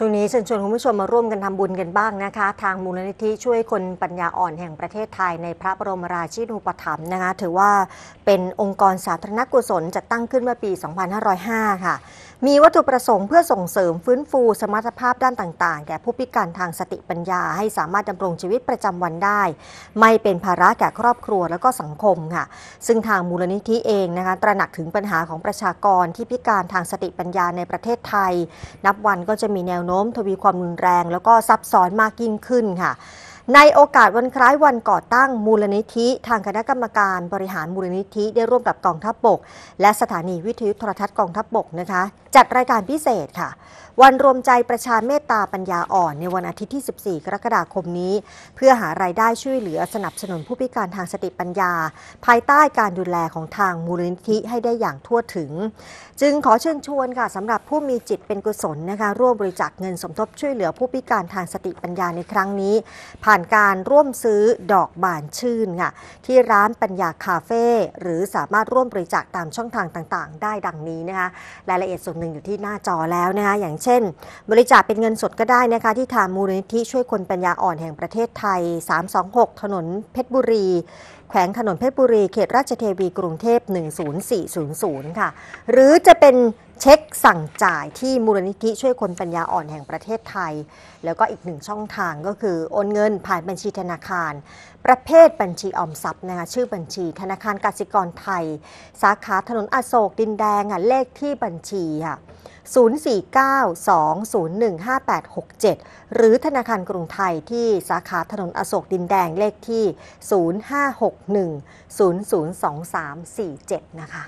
ช่วงนี้เชิญชวนคุณผู้ชมมาร่วมกันทำบุญกันบ้างนะคะ ทางมูลนิธิช่วยคนปัญญาอ่อนแห่งประเทศไทยในพระบรมราชินูปถัมภ์นะคะถือว่าเป็นองค์กรสาธารณกุศลจัดตั้งขึ้นเมื่อปี 2505 ค่ะมีวัตถุประสงค์เพื่อส่งเสริมฟื้นฟูสมรรถภาพด้านต่างๆ แก่ผู้พิการทางสติปัญญาให้สามารถดำรงชีวิตประจำวันได้ ไม่เป็นภาระแก่ครอบครัวและก็สังคมค่ะซึ่งทางมูลนิธิเองนะคะตระหนักถึงปัญหาของประชากรที่พิการทางสติปัญญาในประเทศไทย นับวันก็จะมีแนวโน้มทวีความรุนแรง แล้วก็ซับซ้อนมากยิ่งขึ้นค่ะในโอกาสวันคล้ายวันก่อตั้งมูลนิธิ ทางคณะกรรมการบริหารมูลนิธิ ได้ร่วมกับกองทัพบบกและสถานีวิทยุโทรทัศน์กองทัพบบกนะคะจัดรายการพิเศษค่ะวันรวมใจประชาเมตตาปัญญาอ่อนในวันอาทิตย์ที่ 14 กรกฎาคมนี้ เพื่อหารายได้ช่วยเหลือสนับสนุนผู้พิการทางสติปัญญา ภายใต้การดูแลของทางมูลนิธิให้ได้อย่างทั่วถึง จึงขอเชิญชวนค่ะสำหรับผู้มีจิตเป็นกุศลนะคะร่วมบริจาคเงินสมทบช่วยเหลือผู้พิการทางสติปัญญาในครั้งนี้ ผ่านการร่วมซื้อดอกบานชื่นค่ะที่ร้านปัญญาคาเฟ่หรือสามารถร่วมบริจาคตามช่องทางต่าง ๆ ได้ดังนี้นะคะรายละเอียดส่วนหนึ่งอยู่ที่หน้าจอแล้วนะคะอย่างเช่นช่น บริจาคเป็นเงินสดก็ได้นะคะ ที่ทางมูลนิธิช่วยคนปัญญาอ่อนแห่งประเทศไทย 326 ถนนเพชรบุรีแขวงถนนเพชรบุรีเขตราชเทวีกรุงเทพ 10400 ค่ะ หรือจะเป็นเช็คสั่งจ่ายที่มูลนิธิช่วยคนปัญญาอ่อนแห่งประเทศไทย แล้วก็อีกหนึ่งช่องทางก็คือ โอนเงิน ผ่านบัญชีธนาคาร ประเภทบัญชีออมทรัพย์นะคะชื่อบัญชีธนาคารกสิกรไทย สาขาถนนอโศกดินแดงอ่ะเลขที่บัญชีค่ะ049-201-5867 หรือธนาคารกรุงไทยที่สาขาถนนอโศกดินแดงเลขที่ 0561-002347 นะคะ